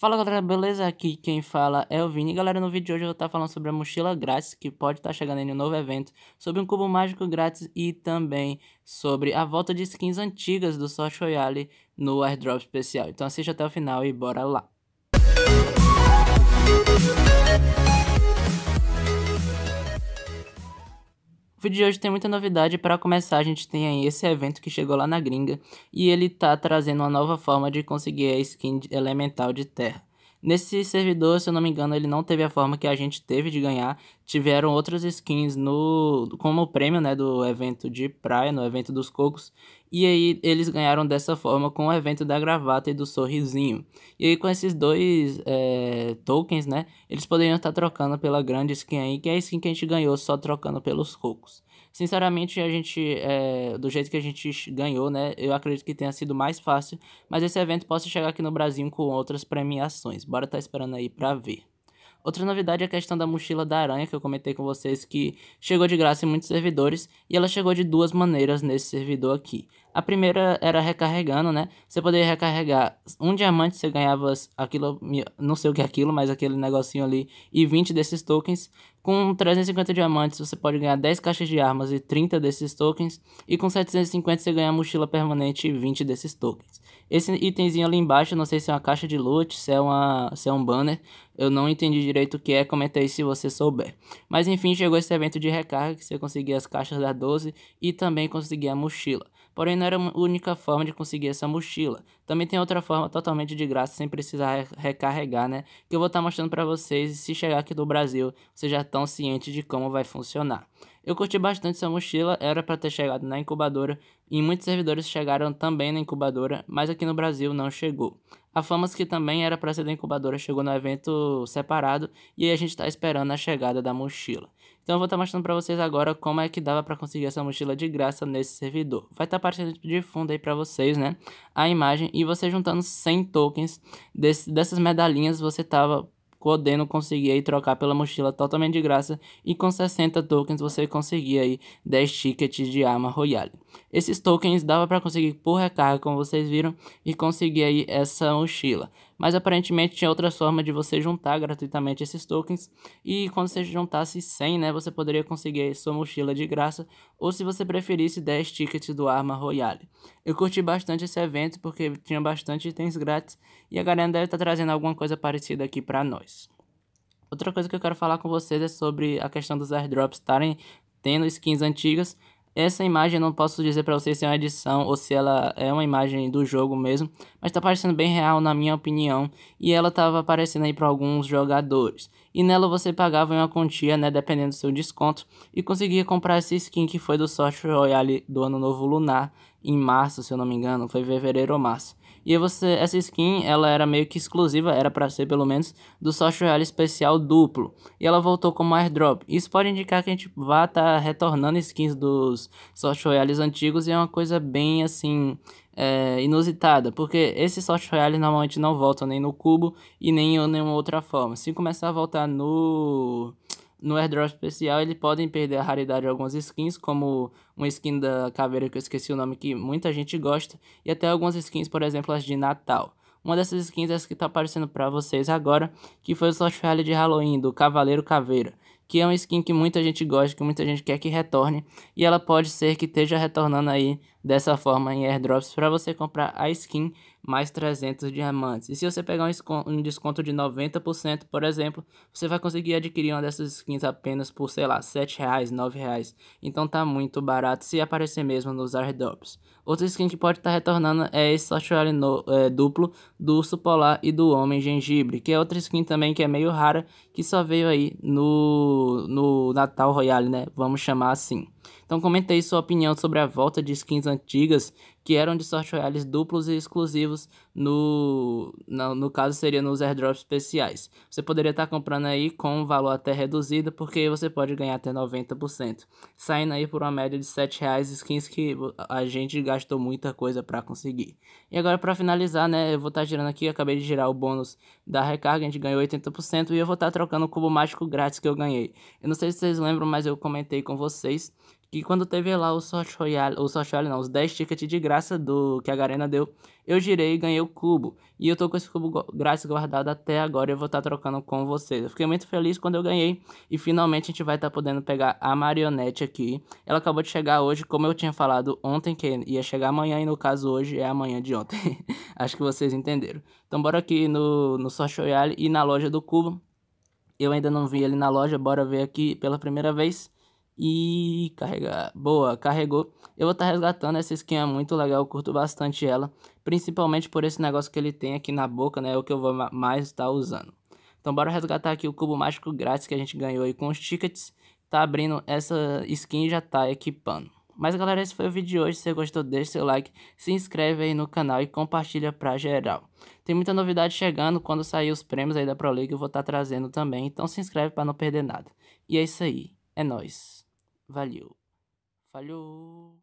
Fala galera, beleza? Aqui quem fala é o Vini. Galera, no vídeo de hoje eu vou estar tá falando sobre a mochila grátis que pode estar tá chegando em um novo evento, sobre um cubo mágico grátis e também sobre a volta de skins antigas do Sort Royale no airdrop especial. Então assista até o final e bora lá! Música O vídeo de hoje tem muita novidade. Para começar, a gente tem aí esse evento que chegou lá na gringa e ele tá trazendo uma nova forma de conseguir a skin elemental de terra. Nesse servidor, se eu não me engano, ele não teve a forma que a gente teve de ganhar. Tiveram outras skins no como prêmio, né, do evento de praia, no evento dos cocos. E aí eles ganharam dessa forma com o evento da gravata e do sorrisinho. E aí com esses dois é, tokens, né, eles poderiam estar trocando pela grande skin aí, que é a skin que a gente ganhou só trocando pelos cocos. Sinceramente, a gente, é, do jeito que a gente ganhou, né, eu acredito que tenha sido mais fácil, mas esse evento possa chegar aqui no Brasil com outras premiações. Bora estar tá esperando aí para ver. Outra novidade é a questão da mochila da aranha que eu comentei com vocês que chegou de graça em muitos servidores e ela chegou de duas maneiras nesse servidor aqui. A primeira era recarregando, né? Você poderia recarregar um diamante, você ganhava aquilo, não sei o que é aquilo, mas aquele negocinho ali, e 20 desses tokens. Com 350 diamantes, você pode ganhar 10 caixas de armas e 30 desses tokens. E com 750, você ganha a mochila permanente e 20 desses tokens. Esse itemzinho ali embaixo, não sei se é uma caixa de loot, se é, uma, se é um banner, eu não entendi direito o que é, comenta aí se você souber. Mas enfim, chegou esse evento de recarga que você conseguia as caixas da 12 e também conseguia a mochila porém não era a única forma de conseguir essa mochila. Também tem outra forma totalmente de graça, sem precisar recarregar, né? Que eu vou estar tá mostrando para vocês e se chegar aqui do Brasil, vocês já estão cientes de como vai funcionar. Eu curti bastante essa mochila, era para ter chegado na incubadora e muitos servidores chegaram também na incubadora, mas aqui no Brasil não chegou. A Famas, que também era para ser da incubadora, chegou no evento separado e a gente está esperando a chegada da mochila. Então eu vou estar tá mostrando para vocês agora como é que dava para conseguir essa mochila de graça nesse servidor. Vai estar tá aparecendo de fundo aí para vocês, né, a imagem e você juntando 100 tokens desse, dessas medalhinhas você tava podendo conseguir aí trocar pela mochila totalmente de graça e com 60 tokens você conseguia aí 10 tickets de arma royale. Esses tokens dava para conseguir por recarga, como vocês viram, e conseguir aí essa mochila. Mas aparentemente tinha outras formas de você juntar gratuitamente esses tokens, e quando você juntasse 100, né, você poderia conseguir sua mochila de graça, ou se você preferisse 10 tickets do Arma Royale. Eu curti bastante esse evento porque tinha bastante itens grátis, e a galera deve estar tá trazendo alguma coisa parecida aqui para nós. Outra coisa que eu quero falar com vocês é sobre a questão dos airdrops estarem tendo skins antigas, essa imagem eu não posso dizer para vocês se é uma edição ou se ela é uma imagem do jogo mesmo, mas tá parecendo bem real na minha opinião, e ela tava aparecendo aí para alguns jogadores. E nela você pagava uma quantia, né, dependendo do seu desconto, e conseguia comprar essa skin que foi do Sorte Royale do Ano Novo Lunar, em março, se eu não me engano, foi fevereiro ou março. E você, essa skin, ela era meio que exclusiva, era para ser pelo menos, do Social real especial duplo. E ela voltou como airdrop. Isso pode indicar que a gente vá estar tá retornando skins dos Social antigos e é uma coisa bem assim. É, inusitada, porque esses Social normalmente não voltam nem no cubo e nem em nenhuma outra forma. Se começar a voltar no no airdrop especial eles podem perder a raridade de algumas skins, como uma skin da caveira que eu esqueci o nome que muita gente gosta, e até algumas skins, por exemplo, as de Natal. Uma dessas skins é essa que está aparecendo para vocês agora, que foi o Soft Rally de Halloween, do Cavaleiro Caveira, que é uma skin que muita gente gosta, que muita gente quer que retorne, e ela pode ser que esteja retornando aí dessa forma em airdrops para você comprar a skin mais 300 diamantes. E se você pegar um desconto de 90%, por exemplo, você vai conseguir adquirir uma dessas skins apenas por, sei lá, R$ reais R$ reais Então tá muito barato se aparecer mesmo nos airdrops. Outra skin que pode estar tá retornando é esse Sorcery é, duplo do Urso Polar e do Homem Gengibre, que é outra skin também que é meio rara, que só veio aí no, no Natal Royale, né? Vamos chamar assim. Então comenta aí sua opinião sobre a volta de skins antigas que eram de sorte royales duplos e exclusivos no, no, no caso seria nos airdrops especiais. Você poderia estar tá comprando aí com um valor até reduzido, porque você pode ganhar até 90%, saindo aí por uma média de R$ reais skins que a gente gastou muita coisa para conseguir. E agora para finalizar, né, eu vou estar tá girando aqui, acabei de girar o bônus da recarga, a gente ganhou 80% e eu vou estar tá trocando o cubo mágico grátis que eu ganhei. Eu não sei se vocês lembram, mas eu comentei com vocês que quando teve lá o Sorte Royale, o Sorte Royale não, os 10 tickets de graça do que a Garena deu, eu girei e ganhei o cubo. E eu tô com esse cubo grátis guardado até agora eu vou estar tá trocando com vocês. Eu fiquei muito feliz quando eu ganhei e finalmente a gente vai estar tá podendo pegar a marionete aqui. Ela acabou de chegar hoje, como eu tinha falado ontem que ia chegar amanhã e no caso hoje é amanhã de ontem. Acho que vocês entenderam. Então bora aqui no, no Sorte Royale e na loja do cubo. Eu ainda não vi ele na loja, bora ver aqui pela primeira vez e carregar. Boa, carregou. Eu vou estar tá resgatando essa skin, é muito legal, eu curto bastante ela, principalmente por esse negócio que ele tem aqui na boca, né, é o que eu vou mais estar tá usando. Então bora resgatar aqui o cubo mágico grátis que a gente ganhou aí com os tickets, tá abrindo essa skin e já tá equipando. Mas galera, esse foi o vídeo de hoje, se você gostou deixa seu like, se inscreve aí no canal e compartilha pra geral. Tem muita novidade chegando, quando sair os prêmios aí da Pro League eu vou estar tá trazendo também, então se inscreve pra não perder nada. E é isso aí, é nóis. Valeu. Falhou.